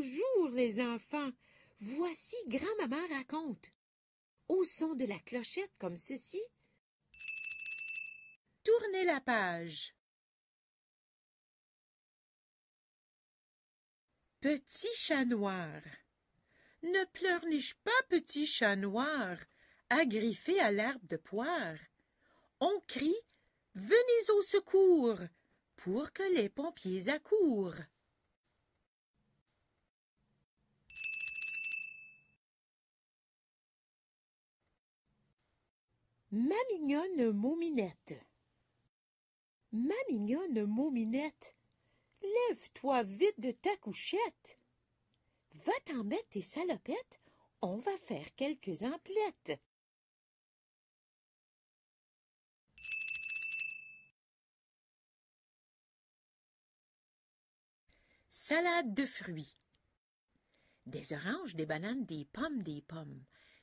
Bonjour les enfants. Voici grand-maman raconte. Au son de la clochette comme ceci. Tournez la page. Petit chat noir. Ne pleurniche pas, petit chat noir, agriffé à l'herbe de poire. On crie Venez au secours pour que les pompiers accourent. Ma mignonne Mominette. Ma mignonne Mominette, lève-toi vite de ta couchette. Va t'en mettre tes salopettes, on va faire quelques emplettes. Salade de fruits. Des oranges, des bananes, des pommes, des pommes.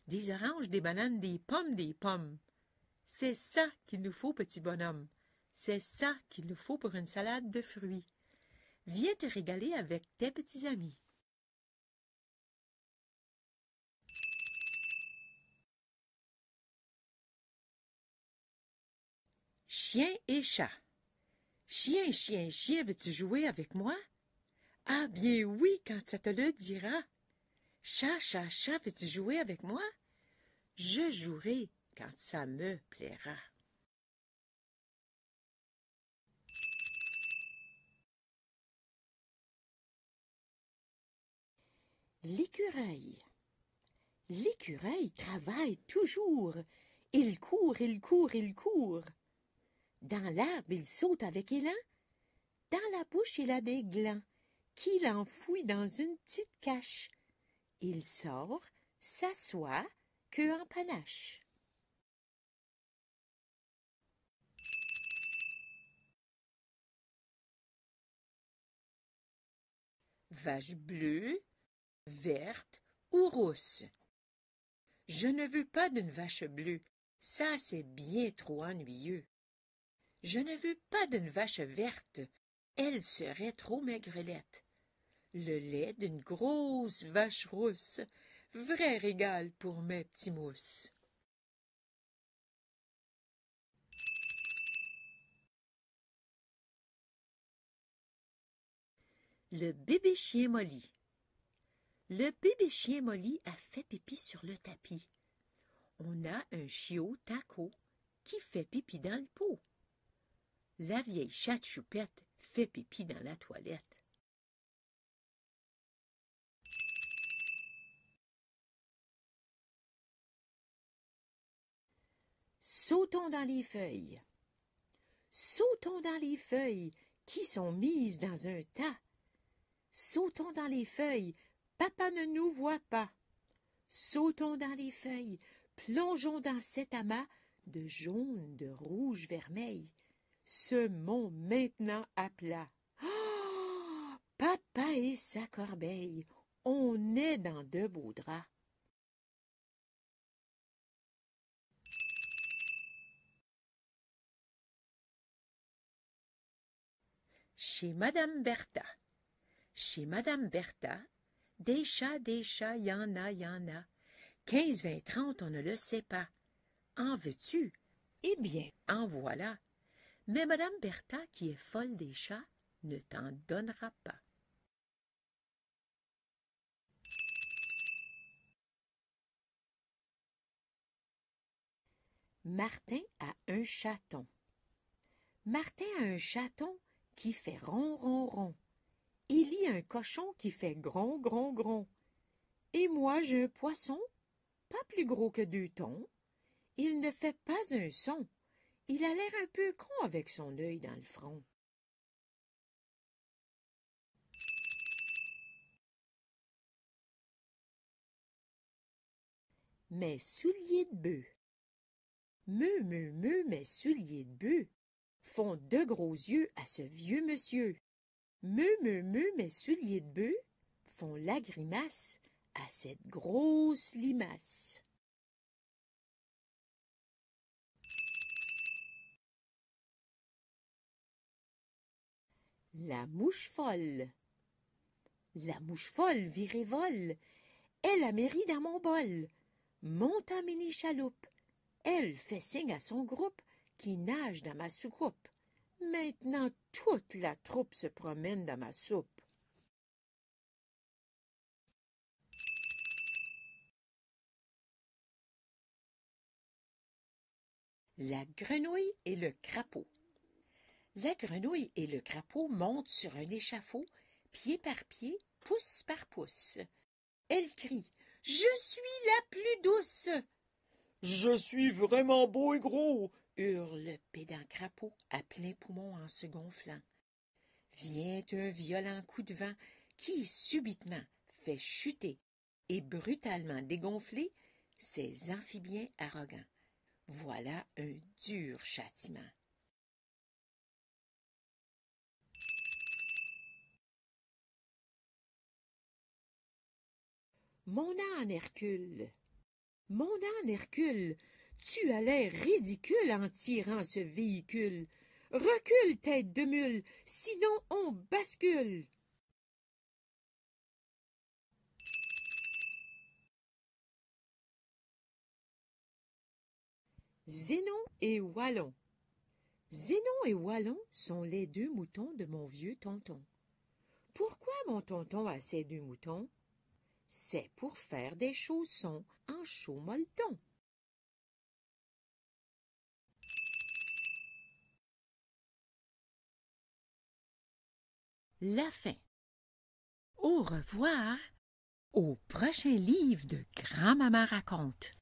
Des oranges, des bananes, des pommes, des pommes. C'est ça qu'il nous faut, petit bonhomme. C'est ça qu'il nous faut pour une salade de fruits. Viens te régaler avec tes petits amis. Chien et chat. Chien, chien, chien, veux-tu jouer avec moi? Ah bien oui, quand ça te le dira. Chat, chat, chat, veux-tu jouer avec moi? Je jouerai, quand ça me plaira. L'écureuil. L'écureuil travaille toujours. Il court, il court, il court. Dans l'arbre, il saute avec élan. Dans la bouche, il a des glands qu'il enfouit dans une petite cache. Il sort, s'assoit, queue en panache. vache bleue, verte ou rousse. Je ne veux pas d'une vache bleue, ça c'est bien trop ennuyeux. Je ne veux pas d'une vache verte, elle serait trop maigrelette. Le lait d'une grosse vache rousse, vrai régal pour mes petits mousses. Le bébé chien Molly. Le bébé chien Molly a fait pipi sur le tapis. On a un chiot taco qui fait pipi dans le pot. La vieille chatte choupette fait pipi dans la toilette. Sautons dans les feuilles. Sautons dans les feuilles qui sont mises dans un tas Sautons dans les feuilles. Papa ne nous voit pas. Sautons dans les feuilles. Plongeons dans cet amas de jaune, de rouge, vermeil. mont maintenant à plat. Oh, papa et sa corbeille, on est dans de beaux draps. Chez Madame Bertha. Chez Madame Bertha, des chats, des chats, y en a, y en a. Quinze, vingt, trente, on ne le sait pas. En veux-tu? Eh bien, en voilà. Mais Madame Bertha, qui est folle des chats, ne t'en donnera pas. Martin a un chaton. Martin a un chaton qui fait ron ron ron. Il y a un cochon qui fait grand gron, gron. Et moi, j'ai un poisson, pas plus gros que deux tons. Il ne fait pas un son. Il a l'air un peu con avec son œil dans le front. Mes souliers de bœuf. Meu, meu, mes souliers de bœuf font de gros yeux à ce vieux monsieur. Meuh, mes souliers de bœuf font la grimace à cette grosse limace. La mouche folle. La mouche folle vire vole. Elle a mairie dans mon bol. Monte à mini chaloupe. Elle fait signe à son groupe qui nage dans ma soucoupe. Maintenant toute la troupe se promène dans ma soupe. La grenouille et le crapaud. La grenouille et le crapaud montent sur un échafaud, pied par pied, pouce par pouce. Elle crie Je suis la plus douce. Je suis vraiment beau et gros hurle pédant crapaud à plein poumon en se gonflant. Vient un violent coup de vent qui, subitement, fait chuter et brutalement dégonfler ces amphibiens arrogants. Voilà un dur châtiment. Mon âne Hercule. Mon âne Hercule. Tu as l'air ridicule en tirant ce véhicule. Recule, tête de mule, sinon on bascule. Zénon et Wallon Zénon et Wallon sont les deux moutons de mon vieux tonton. Pourquoi mon tonton a ces deux moutons? C'est pour faire des chaussons en chaud molleton. la fin. Au revoir au prochain livre de Grand-Maman raconte.